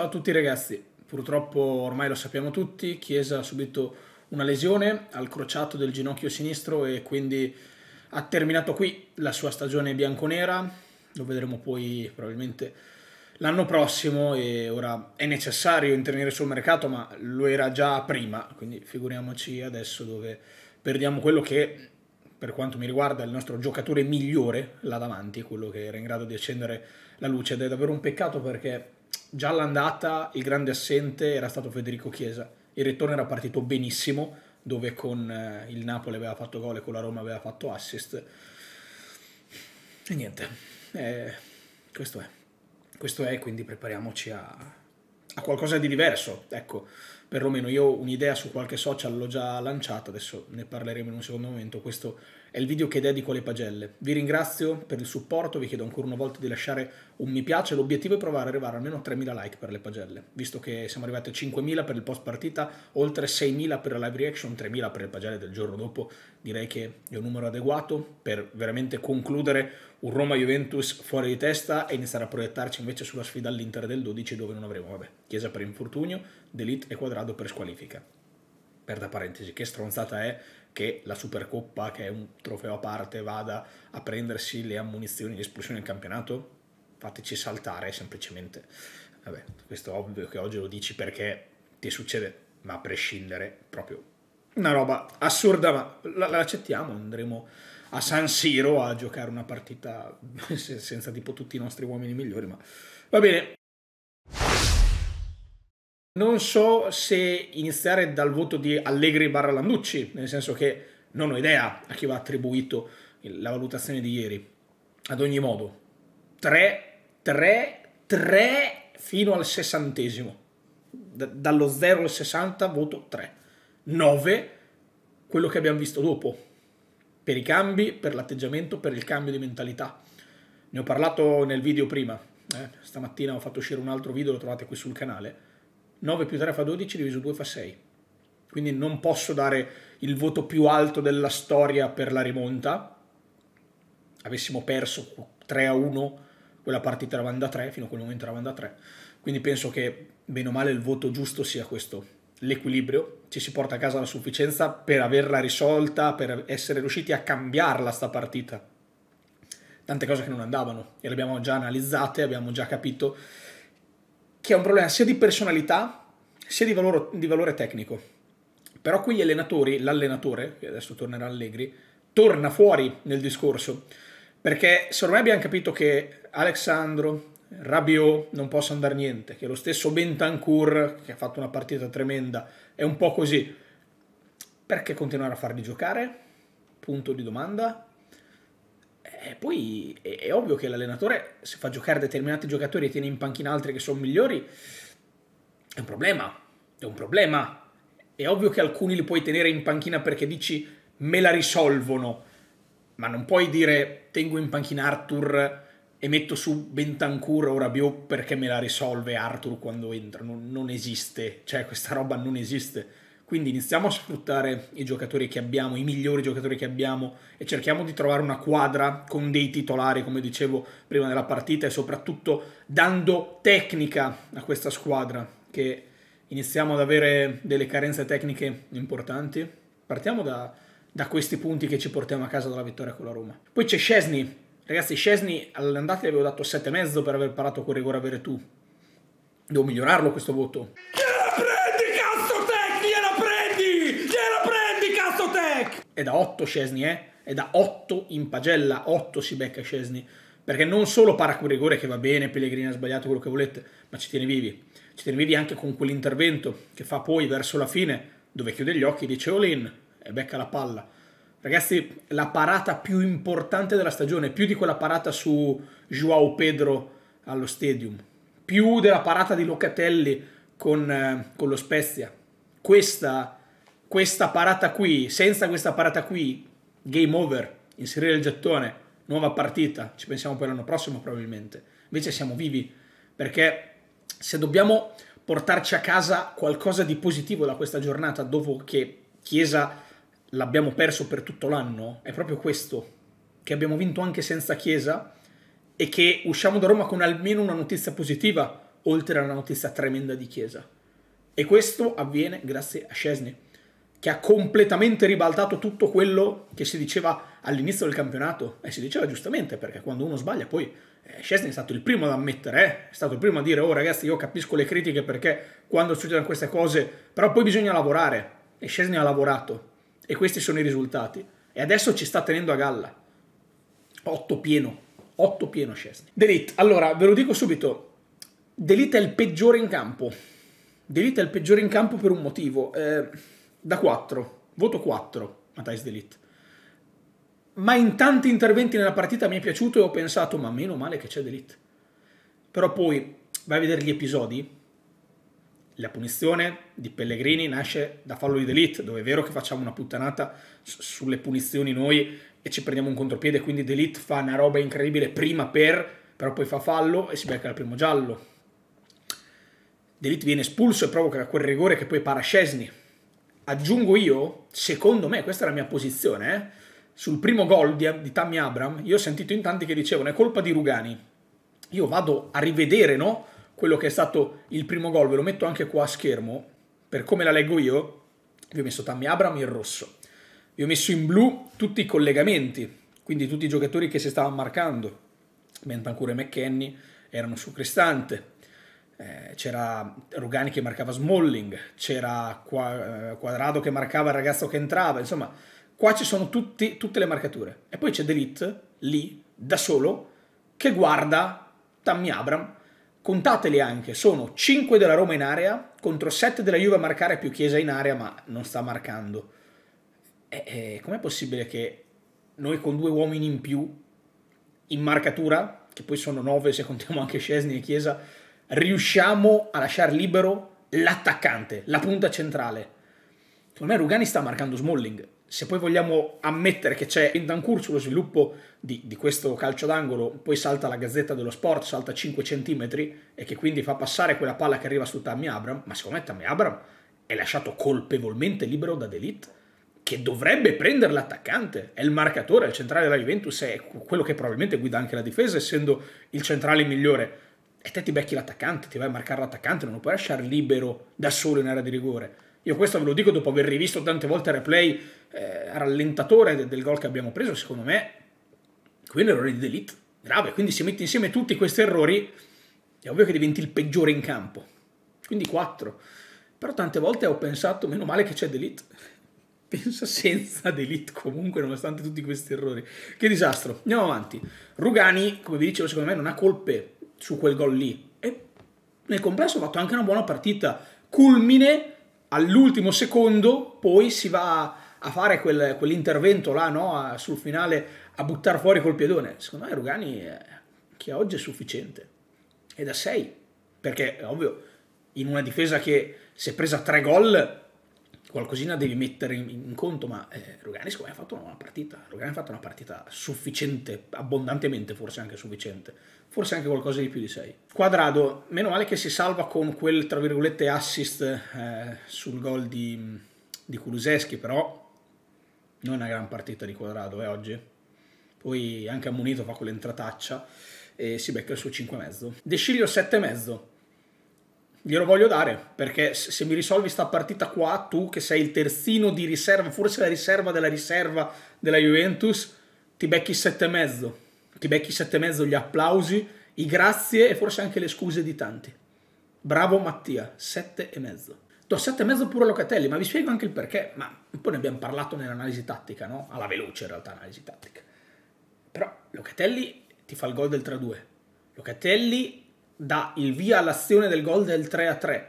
Ciao a tutti ragazzi, purtroppo ormai lo sappiamo tutti, Chiesa ha subito una lesione al crociato del ginocchio sinistro e quindi ha terminato qui la sua stagione bianconera, lo vedremo poi probabilmente l'anno prossimo e ora è necessario intervenire sul mercato ma lo era già prima, quindi figuriamoci adesso dove perdiamo quello che per quanto mi riguarda, il nostro giocatore migliore là davanti, quello che era in grado di accendere la luce ed è davvero un peccato perché già all'andata il grande assente era stato Federico Chiesa, il ritorno era partito benissimo, dove con eh, il Napoli aveva fatto gol e con la Roma aveva fatto assist. E niente, eh, questo è. Questo è, quindi prepariamoci a, a qualcosa di diverso, ecco, perlomeno io un'idea su qualche social l'ho già lanciata, adesso ne parleremo in un secondo momento, questo è il video che dedico alle pagelle. Vi ringrazio per il supporto, vi chiedo ancora una volta di lasciare un mi piace, l'obiettivo è provare ad arrivare almeno a 3.000 like per le pagelle, visto che siamo arrivati a 5.000 per il post partita, oltre 6.000 per la live reaction, 3.000 per le pagelle del giorno dopo, direi che è un numero adeguato per veramente concludere un Roma-Juventus fuori di testa e iniziare a proiettarci invece sulla sfida all'Inter del 12 dove non avremo, vabbè, Chiesa per infortunio, Delete e Quadrado per squalifica. Per da parentesi, che stronzata è che la Supercoppa, che è un trofeo a parte, vada a prendersi le ammunizioni di espulsione in campionato? Fateci saltare semplicemente. Vabbè, questo è ovvio che oggi lo dici perché ti succede, ma a prescindere proprio una roba assurda, ma l'accettiamo, andremo a San Siro a giocare una partita senza tipo tutti i nostri uomini migliori, ma va bene. Non so se iniziare dal voto di Allegri barra Landucci, nel senso che non ho idea a chi va attribuito la valutazione di ieri. Ad ogni modo, 3, 3, 3 fino al sessantesimo. D dallo 0 al 60 voto 3. 9 quello che abbiamo visto dopo, per i cambi, per l'atteggiamento, per il cambio di mentalità. Ne ho parlato nel video prima, eh? stamattina ho fatto uscire un altro video, lo trovate qui sul canale. 9 più 3 fa 12 diviso 2 fa 6. Quindi non posso dare il voto più alto della storia per la rimonta. Avessimo perso 3 a 1, quella partita eravamo da 3, fino a quel momento eravamo da 3. Quindi penso che bene o male il voto giusto sia questo, l'equilibrio, ci si porta a casa la sufficienza per averla risolta, per essere riusciti a cambiarla sta partita. Tante cose che non andavano e le abbiamo già analizzate, abbiamo già capito che è un problema sia di personalità sia di valore, di valore tecnico. Però qui gli allenatori, l'allenatore, che adesso tornerà Allegri, torna fuori nel discorso, perché secondo me abbiamo capito che Alessandro, Rabiot non possa andare niente, che lo stesso Bentancur, che ha fatto una partita tremenda, è un po' così. Perché continuare a farli giocare? Punto di domanda. E eh, poi è ovvio che l'allenatore, se fa giocare determinati giocatori e tiene in panchina altri che sono migliori, è un problema. È un problema. È ovvio che alcuni li puoi tenere in panchina perché dici me la risolvono, ma non puoi dire tengo in panchina Arthur e metto su Bentancur o Rabiot perché me la risolve Arthur quando entra, non, non esiste, cioè questa roba non esiste. Quindi iniziamo a sfruttare i giocatori che abbiamo, i migliori giocatori che abbiamo e cerchiamo di trovare una quadra con dei titolari, come dicevo prima della partita, e soprattutto dando tecnica a questa squadra che iniziamo ad avere delle carenze tecniche importanti. Partiamo da, da questi punti che ci portiamo a casa dalla vittoria con la Roma. Poi c'è Scesni Ragazzi, Scesni all'andata gli avevo dato 7,5 per aver parato con rigore avere tu. Devo migliorarlo questo voto. Gliela prendi, cazzo tech! Gliela prendi! Gliela prendi, cazzo tech! È da 8 Scesni, eh? È da 8 in pagella, 8 si becca Scesni. Perché non solo para con rigore che va bene, Pellegrini ha sbagliato quello che volete, ma ci tiene vivi. Ci tiene vivi anche con quell'intervento che fa poi verso la fine, dove chiude gli occhi, dice Olin e becca la palla Ragazzi, la parata più importante della stagione, più di quella parata su Joao Pedro allo stadium, più della parata di Locatelli con, eh, con lo Spezia. Questa, questa parata qui, senza questa parata qui, game over, inserire il gettone, nuova partita, ci pensiamo poi l'anno prossimo probabilmente. Invece siamo vivi, perché se dobbiamo portarci a casa qualcosa di positivo da questa giornata, dopo che Chiesa l'abbiamo perso per tutto l'anno è proprio questo, che abbiamo vinto anche senza Chiesa e che usciamo da Roma con almeno una notizia positiva, oltre alla notizia tremenda di Chiesa. E questo avviene grazie a Scesni, che ha completamente ribaltato tutto quello che si diceva all'inizio del campionato. E si diceva giustamente, perché quando uno sbaglia poi... Eh, Scesni è stato il primo ad ammettere, eh? è stato il primo a dire, oh ragazzi io capisco le critiche perché quando succedono queste cose, però poi bisogna lavorare. E Scesni ha lavorato, e questi sono i risultati. E adesso ci sta tenendo a galla. 8 pieno, 8 pieno Scesni. Delete, allora ve lo dico subito, Delete è il peggiore in campo. Delete è il peggiore in campo per un motivo. Eh, da 4, voto 4, Matthijs Delete. Ma in tanti interventi nella partita mi è piaciuto e ho pensato, ma meno male che c'è Delete. Però poi vai a vedere gli episodi la punizione di Pellegrini nasce da fallo di Delete, dove è vero che facciamo una puttanata sulle punizioni noi e ci prendiamo un contropiede, quindi Delete fa una roba incredibile prima per, però poi fa fallo e si becca il primo giallo. Delete viene espulso e provoca quel rigore che poi para Scesni. Aggiungo io, secondo me, questa è la mia posizione, eh? sul primo gol di, di Tammy Abram, io ho sentito in tanti che dicevano è colpa di Rugani. Io vado a rivedere, no? quello che è stato il primo gol, ve lo metto anche qua a schermo, per come la leggo io, vi ho messo Tammy Abram in rosso, vi ho messo in blu tutti i collegamenti, quindi tutti i giocatori che si stavano marcando, Bentancur e McKenny erano su Cristante, eh, c'era Rugani che marcava Smalling, c'era Qua, eh, Quadrado che marcava il ragazzo che entrava, insomma, qua ci sono tutti, tutte le marcature. E poi c'è Delit, lì, da solo, che guarda Tammy Abram contateli anche, sono 5 della Roma in area contro 7 della Juve a marcare più Chiesa in area, ma non sta marcando. E, e, com'è possibile che noi con due uomini in più in marcatura, che poi sono 9 se contiamo anche Scesni e Chiesa, riusciamo a lasciare libero l'attaccante, la punta centrale? Secondo me Rugani sta marcando Smalling. Se poi vogliamo ammettere che c'è Bentancourt sullo sviluppo di, di questo calcio d'angolo, poi salta la Gazzetta dello Sport, salta 5 cm e che quindi fa passare quella palla che arriva su Tammy Abram, ma secondo me Tammy Abram è lasciato colpevolmente libero da Delete che dovrebbe prendere l'attaccante, è il marcatore, è il centrale della Juventus, è quello che probabilmente guida anche la difesa, essendo il centrale migliore. E te ti becchi l'attaccante, ti vai a marcare l'attaccante, non lo puoi lasciare libero da solo in area di rigore. Io questo ve lo dico dopo aver rivisto tante volte il replay eh, rallentatore del gol che abbiamo preso, secondo me qui è un errore di delete grave, quindi se metti insieme tutti questi errori è ovvio che diventi il peggiore in campo, quindi 4. Però tante volte ho pensato, meno male che c'è delete, pensa senza delete comunque nonostante tutti questi errori. Che disastro, andiamo avanti. Rugani, come vi dicevo, secondo me non ha colpe su quel gol lì e nel complesso ha fatto anche una buona partita, culmine all'ultimo secondo poi si va a fare quel, quell'intervento là no? sul finale a buttare fuori col piedone. Secondo me Rugani eh, che oggi è sufficiente. È da 6. Perché, è ovvio, in una difesa che si è presa 3 gol qualcosina devi mettere in, in conto, ma eh, Rugani secondo me ha fatto una buona partita, Rugani ha fatto una partita sufficiente, abbondantemente forse anche sufficiente, forse anche qualcosa di più di 6. Quadrado, meno male che si salva con quel, tra virgolette, assist eh, sul gol di, di Kuluseschi, però non è una gran partita di Quadrado eh, oggi. Poi anche ammonito fa quell'entrataccia e si becca il suo 5,5. De Sciglio 7,5 glielo voglio dare perché se mi risolvi sta partita qua tu che sei il terzino di riserva forse la riserva della riserva della Juventus ti becchi sette e mezzo ti becchi sette e mezzo gli applausi i grazie e forse anche le scuse di tanti bravo Mattia sette e mezzo do sette e mezzo pure a Locatelli ma vi spiego anche il perché ma un ne abbiamo parlato nell'analisi tattica no? alla veloce in realtà analisi tattica però Locatelli ti fa il gol del 3-2 Locatelli dà il via all'azione del gol del 3-3.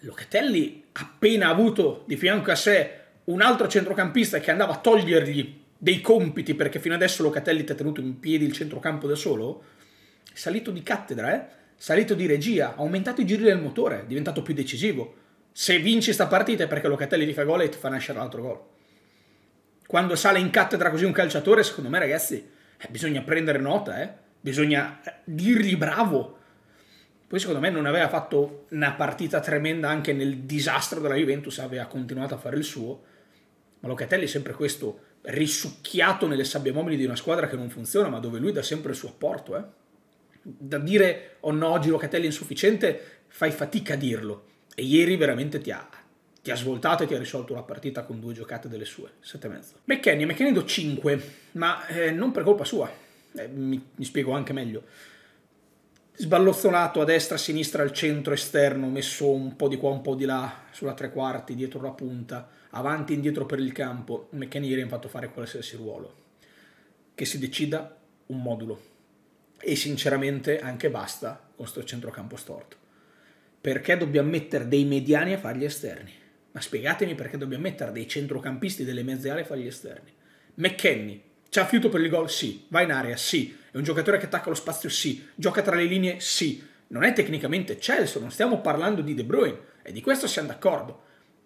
Locatelli, appena avuto di fianco a sé un altro centrocampista che andava a togliergli dei compiti perché fino adesso Locatelli ti ha tenuto in piedi il centrocampo da solo, è salito di cattedra, eh? salito di regia, ha aumentato i giri del motore, è diventato più decisivo. Se vinci sta partita è perché Locatelli ti fa gol e ti fa nascere l'altro gol. Quando sale in cattedra così un calciatore, secondo me ragazzi, eh, bisogna prendere nota, eh? bisogna eh, dirgli bravo, poi secondo me non aveva fatto una partita tremenda anche nel disastro della Juventus, aveva continuato a fare il suo, ma Locatelli è sempre questo risucchiato nelle sabbie mobili di una squadra che non funziona, ma dove lui dà sempre il suo apporto. Eh? Da dire oh no, oggi Locatelli è insufficiente, fai fatica a dirlo. E ieri veramente ti ha, ti ha svoltato e ti ha risolto la partita con due giocate delle sue, 7,5. McKenny, McKenny do 5, ma eh, non per colpa sua, eh, mi, mi spiego anche meglio sballozzonato a destra, a sinistra, al centro, esterno, messo un po' di qua, un po' di là, sulla tre quarti, dietro la punta, avanti e indietro per il campo, McKenny ieri ha fatto fare qualsiasi ruolo. Che si decida un modulo. E sinceramente anche basta con questo centrocampo storto. Perché dobbiamo mettere dei mediani a fare gli esterni? Ma spiegatemi perché dobbiamo mettere dei centrocampisti delle mezze aree a gli esterni. McKenny, C'ha fiuto per il gol? Sì. Va in area? Sì. È un giocatore che attacca lo spazio? Sì. Gioca tra le linee? Sì. Non è tecnicamente Celso, non stiamo parlando di De Bruyne e di questo siamo d'accordo,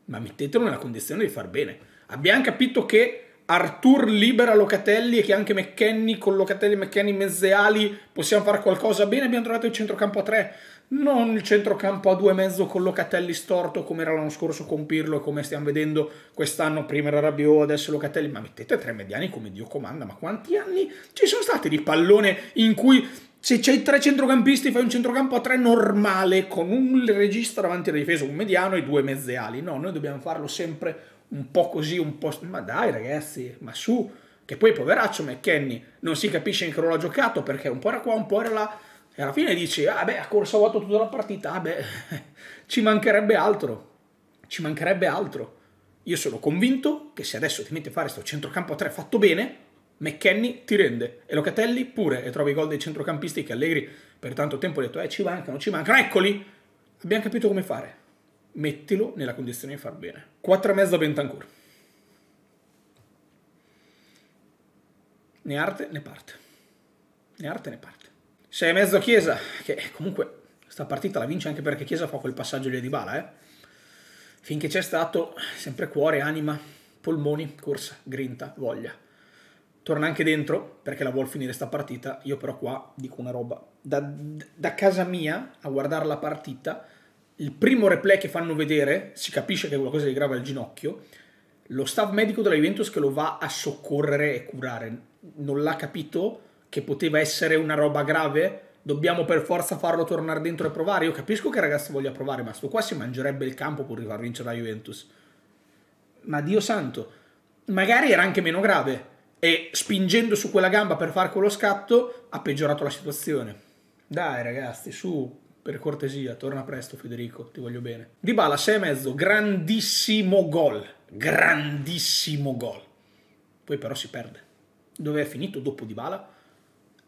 ma mettetelo nella condizione di far bene. Abbiamo capito che Artur libera Locatelli e che anche McKenny con Locatelli, e McKenny, Mezzeali possiamo fare qualcosa bene, abbiamo trovato il centrocampo a tre, non il centrocampo a due e mezzo con Locatelli storto come era l'anno scorso con Pirlo e come stiamo vedendo quest'anno prima era Rabiot adesso Locatelli ma mettete tre mediani come Dio comanda ma quanti anni ci sono stati di pallone in cui se c'hai tre centrocampisti fai un centrocampo a tre normale con un regista davanti alla difesa un mediano e due mezze ali no noi dobbiamo farlo sempre un po' così, un po'... Ma dai ragazzi, ma su! Che poi poveraccio McKenny non si capisce in che ruolo ha giocato perché un po' era qua, un po' era là. E alla fine dici, ah beh, ha corsovato tutta la partita, ah beh, ci mancherebbe altro. Ci mancherebbe altro. Io sono convinto che se adesso ti metti a fare sto centrocampo a tre fatto bene, McKenny ti rende e Locatelli pure e trovi i gol dei centrocampisti che Allegri per tanto tempo ha detto eh ci mancano, ci mancano, eccoli, abbiamo capito come fare mettilo nella condizione di far bene. 4,5 da Bentancur. Né arte né parte. Né arte né parte. 6,5 a Chiesa, che comunque sta partita la vince anche perché Chiesa fa quel passaggio lì di bala, eh. Finché c'è stato, sempre cuore, anima, polmoni, corsa, grinta, voglia. Torna anche dentro perché la vuol finire sta partita. Io però qua dico una roba. Da, da casa mia a guardare la partita il primo replay che fanno vedere, si capisce che è qualcosa di grave al ginocchio, lo staff medico della Juventus che lo va a soccorrere e curare. Non l'ha capito che poteva essere una roba grave? Dobbiamo per forza farlo tornare dentro e provare? Io capisco che il ragazzo voglia provare, ma sto qua si mangerebbe il campo pur di far vincere la Juventus. Ma Dio santo, magari era anche meno grave e spingendo su quella gamba per far quello scatto ha peggiorato la situazione. Dai ragazzi, su, per cortesia, torna presto Federico, ti voglio bene. Dybala 6,5, grandissimo gol, grandissimo gol. Poi però si perde. Dove è finito dopo Dybala?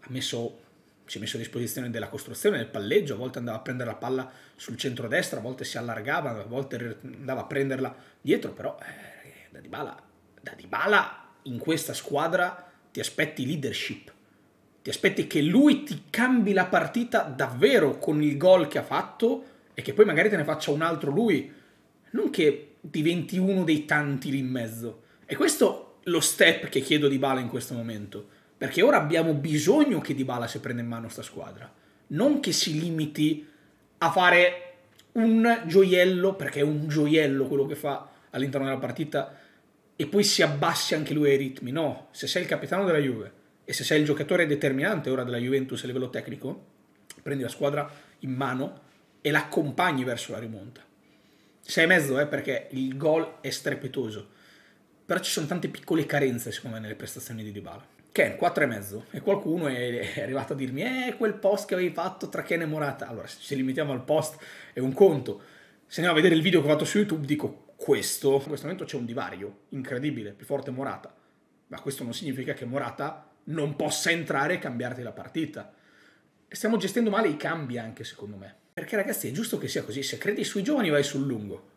Ha messo, si è messo a disposizione della costruzione, del palleggio, a volte andava a prendere la palla sul centro-destra, a volte si allargava, a volte andava a prenderla dietro, però eh, da Dybala, da Dybala in questa squadra ti aspetti leadership ti aspetti che lui ti cambi la partita davvero con il gol che ha fatto e che poi magari te ne faccia un altro lui, non che diventi uno dei tanti lì in mezzo. E questo è lo step che chiedo di Bala in questo momento, perché ora abbiamo bisogno che Di Bala si prenda in mano sta squadra, non che si limiti a fare un gioiello, perché è un gioiello quello che fa all'interno della partita, e poi si abbassi anche lui ai ritmi. No, se sei il capitano della Juve, e se sei il giocatore determinante ora della Juventus a livello tecnico, prendi la squadra in mano e l'accompagni verso la rimonta. Sei mezzo, eh, perché il gol è strepitoso. Però ci sono tante piccole carenze, secondo me, nelle prestazioni di Dybala. Ken, e mezzo. E qualcuno è arrivato a dirmi, eh, quel post che avevi fatto tra Ken e Morata. Allora, se ci limitiamo al post è un conto. Se andiamo a vedere il video che ho fatto su YouTube, dico questo. In questo momento c'è un divario incredibile, più forte Morata. Ma questo non significa che Morata non possa entrare e cambiarti la partita. Stiamo gestendo male i cambi anche, secondo me. Perché ragazzi è giusto che sia così, se credi sui giovani vai sul lungo,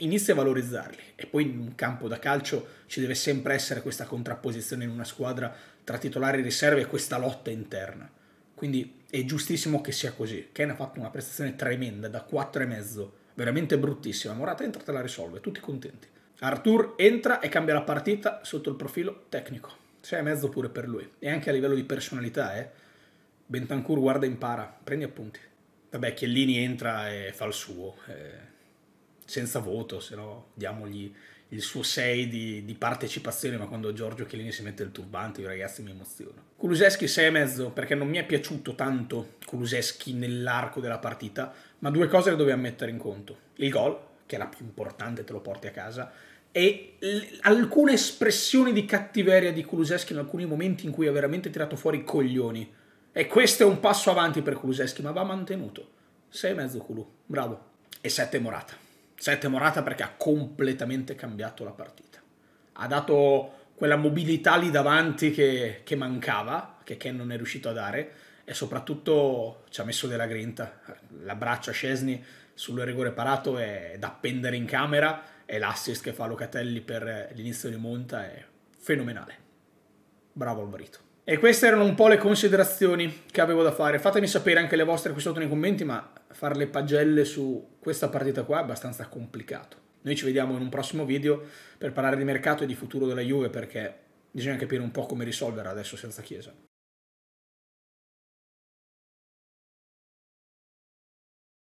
inizia a valorizzarli. E poi in un campo da calcio ci deve sempre essere questa contrapposizione in una squadra tra titolari e riserve e questa lotta interna. Quindi è giustissimo che sia così. Ken ha fatto una prestazione tremenda, da 4,5, veramente bruttissima. Morata entra, te la risolve, tutti contenti. Artur entra e cambia la partita sotto il profilo tecnico. 6 cioè, e mezzo pure per lui. E anche a livello di personalità, eh. Bentancur guarda e impara, prendi appunti. Vabbè, Chiellini entra e fa il suo, eh, senza voto, se no diamogli il suo 6 di, di, partecipazione, ma quando Giorgio Chiellini si mette il turbante, io ragazzi mi emoziono. Kuluseschi mezzo, perché non mi è piaciuto tanto Kuluseschi nell'arco della partita, ma due cose le dobbiamo mettere in conto. Il gol, che è la più importante, te lo porti a casa, e l- alcune espressioni di cattiveria di Kuluseschi in alcuni momenti in cui ha veramente tirato fuori i coglioni. E questo è un passo avanti per Kuluseschi, ma va mantenuto. mezzo Kulu, bravo. E 7 Morata. 7 Morata perché ha completamente cambiato la partita. Ha dato quella mobilità lì davanti che, che mancava, che Ken non è riuscito a dare e soprattutto ci ha messo della grinta. L'abbraccio a Scesni sul rigore parato è da appendere in camera e l'assist che fa Locatelli per l'inizio di monta è fenomenale. Bravo Alvarito. E queste erano un po' le considerazioni che avevo da fare. Fatemi sapere anche le vostre qui sotto nei commenti, ma fare le pagelle su questa partita qua è abbastanza complicato. Noi ci vediamo in un prossimo video per parlare di mercato e di futuro della Juve perché bisogna capire un po' come risolvere adesso senza Chiesa.